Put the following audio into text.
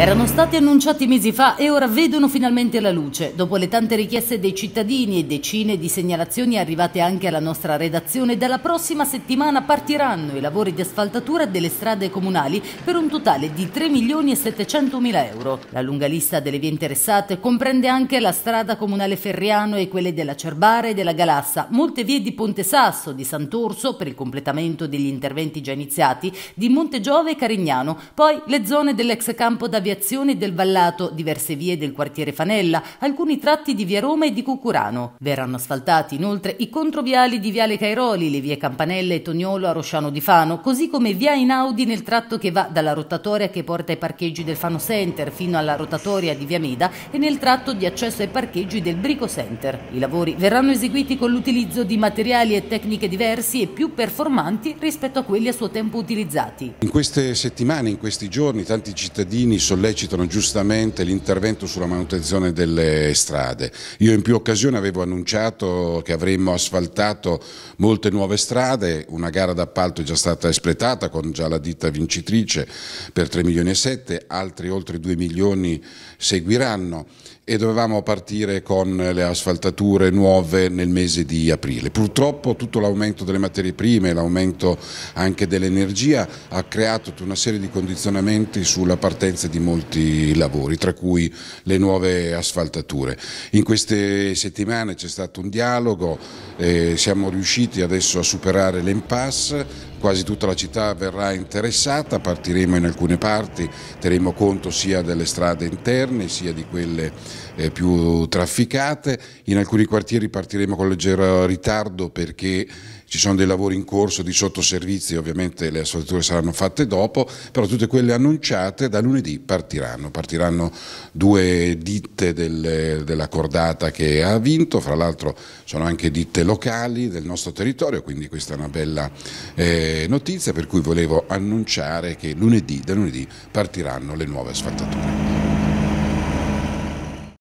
Erano stati annunciati mesi fa e ora vedono finalmente la luce. Dopo le tante richieste dei cittadini e decine di segnalazioni arrivate anche alla nostra redazione, dalla prossima settimana partiranno i lavori di asfaltatura delle strade comunali per un totale di 3 milioni e 700 mila euro. La lunga lista delle vie interessate comprende anche la strada comunale Ferriano e quelle della Cerbara e della Galassa, molte vie di Ponte Sasso, di Sant'Orso per il completamento degli interventi già iniziati, di Monte Giove e Carignano, poi le zone dell'ex campo da abbreviazioni del Vallato, diverse vie del quartiere Fanella, alcuni tratti di via Roma e di Cucurano. Verranno asfaltati inoltre i controviali di Viale Cairoli, le vie Campanella e Tognolo a Rosciano di Fano, così come via Inaudi nel tratto che va dalla rotatoria che porta ai parcheggi del Fano Center fino alla rotatoria di via Meda e nel tratto di accesso ai parcheggi del Brico Center. I lavori verranno eseguiti con l'utilizzo di materiali e tecniche diversi e più performanti rispetto a quelli a suo tempo utilizzati. In queste settimane, in questi giorni, tanti cittadini sono sollecitano giustamente l'intervento sulla manutenzione delle strade. Io in più occasioni avevo annunciato che avremmo asfaltato molte nuove strade, una gara d'appalto è già stata espletata con già la ditta vincitrice per 3 milioni e 7, altri oltre 2 milioni seguiranno e dovevamo partire con le asfaltature nuove nel mese di aprile. Purtroppo tutto l'aumento delle materie prime, l'aumento anche dell'energia ha creato una serie di condizionamenti sulla partenza di molti lavori, tra cui le nuove asfaltature. In queste settimane c'è stato un dialogo, eh, siamo riusciti adesso a superare l'impasse, quasi tutta la città verrà interessata, partiremo in alcune parti, terremo conto sia delle strade interne sia di quelle eh, più trafficate, in alcuni quartieri partiremo con leggero ritardo perché ci sono dei lavori in corso di sottoservizi, ovviamente le assoluture saranno fatte dopo, però tutte quelle annunciate da lunedì partiranno, partiranno due ditte del, della cordata che ha vinto, fra l'altro sono anche ditte locali del nostro territorio, quindi questa è una bella eh, notizia per cui volevo annunciare che lunedì, da lunedì partiranno le nuove asfaltature.